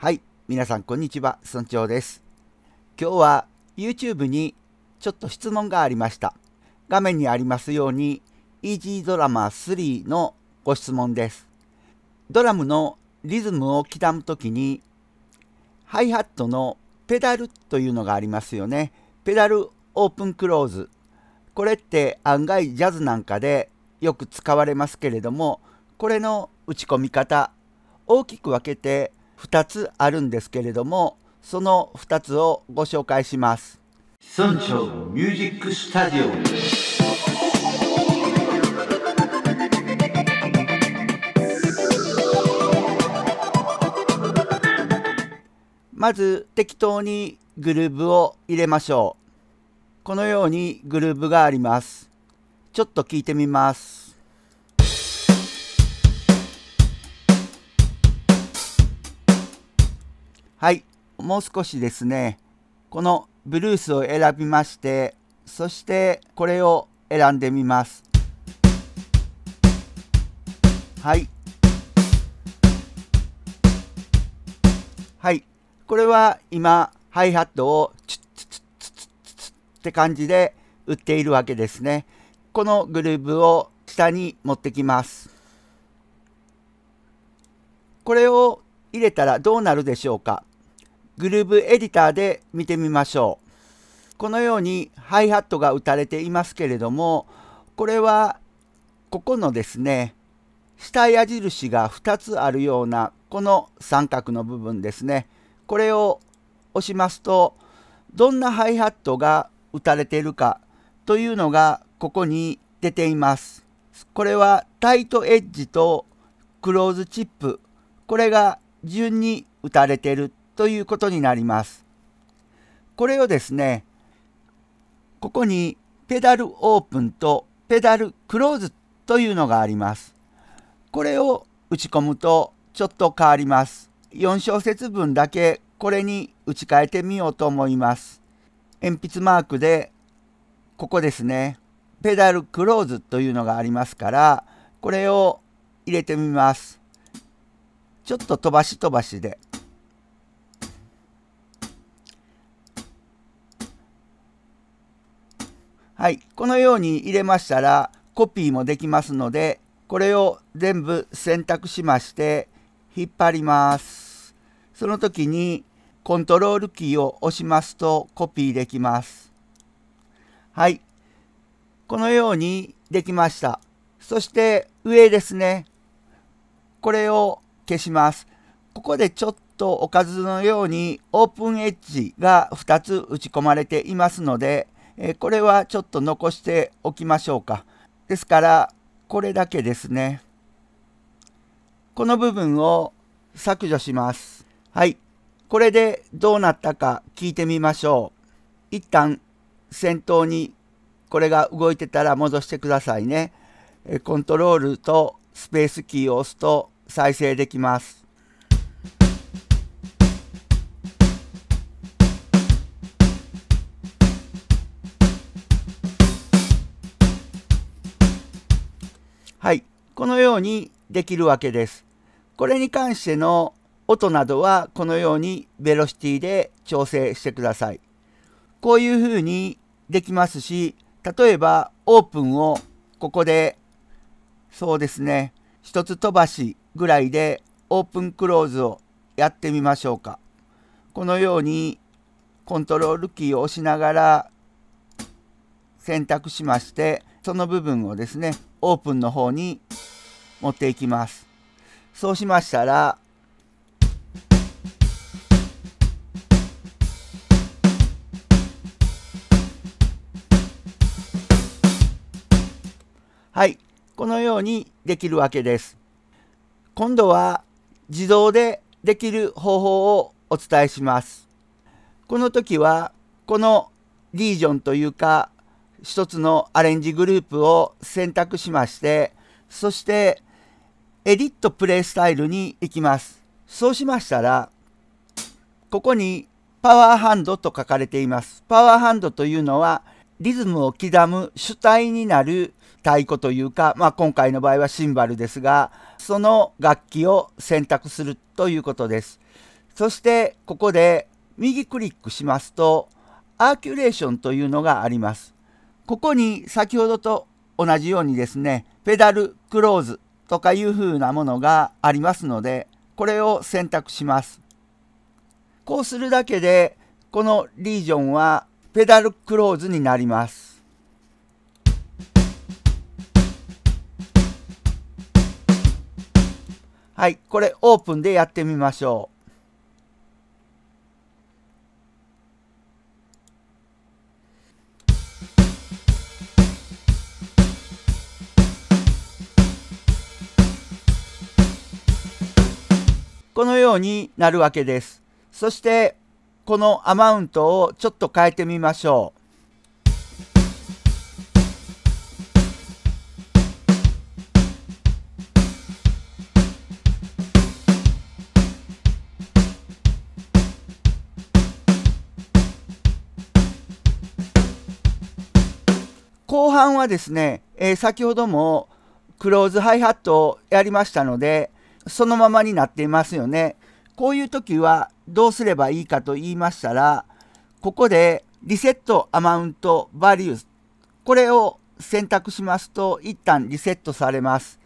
はい、皆さんこんにちは、村長です。今日は YouTube にちょっと質問がありました。画面にありますように、イージードラマ3のご質問です。ドラムのリズムを刻む時に、ハイハットのペダルというのがありますよね。ペダルオープンクローズ。これって案外ジャズなんかでよく使われますけれども、これの打ち込み方、大きく分けて2つあるんですけれどもその2つをご紹介します。村長ミュージックスタジオまず適当にグルーブを入れましょう。このようにグルーブがあります。ちょっと聞いてみます。はい、もう少しですね、このブルースを選びまして、そしてこれを選んでみます。はい。はい。これは今、ハイハットをチュッチュッチュッチュッチュッって感じで打っているわけですね。このグルーブを下に持ってきます。これを入れたらどうなるでしょうかグルーブエディターで見てみましょう。このようにハイハットが打たれていますけれども、これはここのですね、下矢印が2つあるようなこの三角の部分ですね。これを押しますと、どんなハイハットが打たれているかというのがここに出ています。これはタイトエッジとクローズチップこれが順に打たれてるということになります。これをですね、ここにペダルオープンとペダルクローズというのがあります。これを打ち込むとちょっと変わります。4小節分だけこれに打ち替えてみようと思います。鉛筆マークでここですね、ペダルクローズというのがありますから、これを入れてみます。ちょっと飛ばし飛ばしで。はい、このように入れましたらコピーもできますのでこれを全部選択しまして引っ張ります。その時にコントロールキーを押しますとコピーできます。はい。このようにできました。そして上ですね。これを消します。ここでちょっとおかずのようにオープンエッジが2つ打ち込まれていますのでえこれはちょっと残しておきましょうか。ですからこれだけですね。この部分を削除します。はい。これでどうなったか聞いてみましょう。一旦先頭にこれが動いてたら戻してくださいね。コントロールとスペースキーを押すと再生できます。はい、このようにできるわけです。これに関しての音などはこのようにベロシティで調整してください。こういうふうにできますし、例えばオープンをここでそうですね、一つ飛ばしぐらいでオープンクローズをやってみましょうか。このようにコントロールキーを押しながら選択しまして、その部分をですね、オープンの方に持っていきます。そうしましたら、はい、このようにできるわけです。今度は自動でできる方法をお伝えします。この時はこのリージョンというか一つのアレンジグループを選択しまして、そしてエディットプレイスタイルに行きます。そうしましたら、ここにパワーハンドと書かれています。パワーハンドというのは、リズムを刻む主体になる太鼓というか、まあ、今回の場合はシンバルですが、その楽器を選択するということです。そしてここで右クリックしますと、アーキュレーションというのがあります。ここに先ほどと同じようにですね、ペダルクローズとかいう風なものがありますので、これを選択します。こうするだけで、このリージョンはペダルクローズになります。はい、これオープンでやってみましょう。このようになるわけです。そしてこのアマウントをちょっと変えてみましょう。後半はですね、えー、先ほどもクローズハイハットをやりましたので、そのままになっていますよね。こういう時はどうすればいいかと言いましたら、ここでリセットアマウントバリュー、これを選択しますと一旦リセットされます。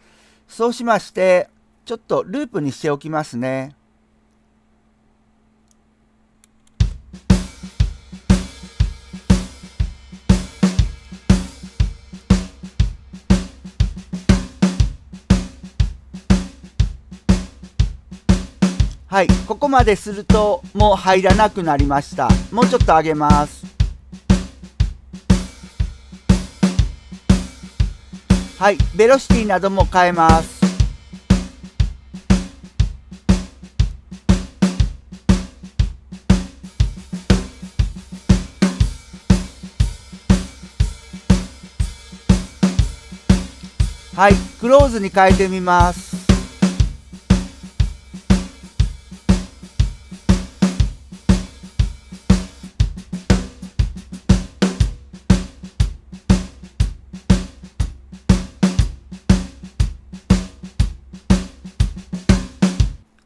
そうしまして、ちょっとループにしておきますね。はい、ここまでするともう入らなくなりました。もうちょっと上げます。はい、ベロシティなども変えます。はい、クローズに変えてみます。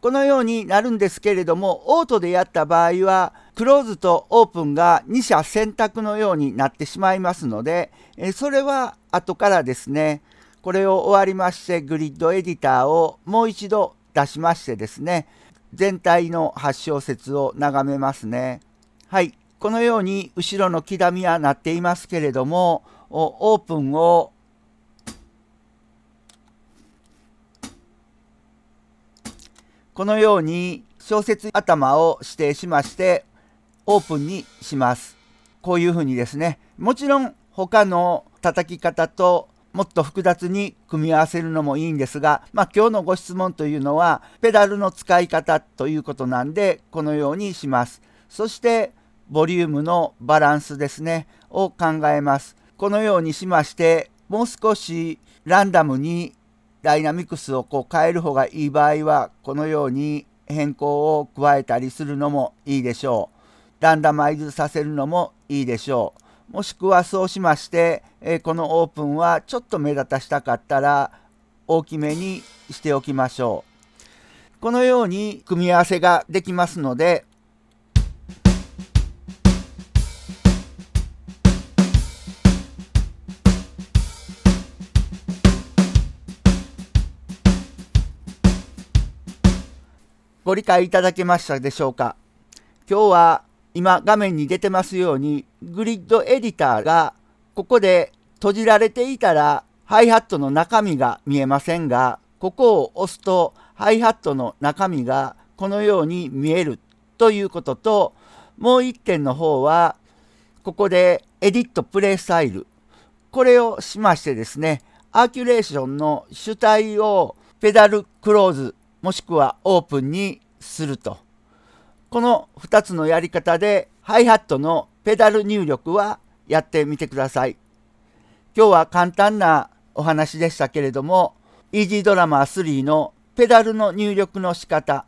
このようになるんですけれども、オートでやった場合は、クローズとオープンが2者選択のようになってしまいますので、それは後からですね、これを終わりまして、グリッドエディターをもう一度出しましてですね、全体の8小節を眺めますね。はい、このように後ろの刻みはなっていますけれども、オープンをこのように小説頭を指定しましてオープンにします。こういうふうにですね、もちろん他の叩き方ともっと複雑に組み合わせるのもいいんですが、まあ、今日のご質問というのはペダルの使い方ということなんでこのようにします。そしてボリュームのバランスですねを考えます。このようにしましてもう少しランダムにダイナミクスをこう変える方がいい場合はこのように変更を加えたりするのもいいでしょう。ランダマイズさせるのもいいでしょう。もしくはそうしまして、えこのオープンはちょっと目立たしたかったら大きめにしておきましょう。このように組み合わせができますのでご理解いただけましたでしょうか今日は今画面に出てますようにグリッドエディターがここで閉じられていたらハイハットの中身が見えませんがここを押すとハイハットの中身がこのように見えるということともう1点の方はここでエディットプレイスタイルこれをしましてですねアーキュレーションの主体をペダルクローズもしくはオープンにするとこの2つのやり方でハイハットのペダル入力はやってみてください今日は簡単なお話でしたけれどもイージードラマー3のペダルの入力の仕方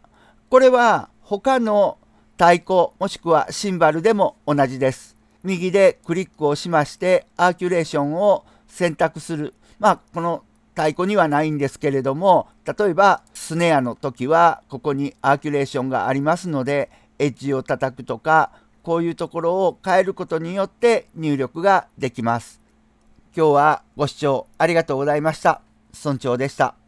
これは他の太鼓もしくはシンバルでも同じです右でクリックをしましてアーキュレーションを選択するまあこの太鼓にはないんですけれども例えばスネアの時はここにアーキュレーションがありますのでエッジを叩くとかこういうところを変えることによって入力ができます。今日はご視聴ありがとうございました。村長でした。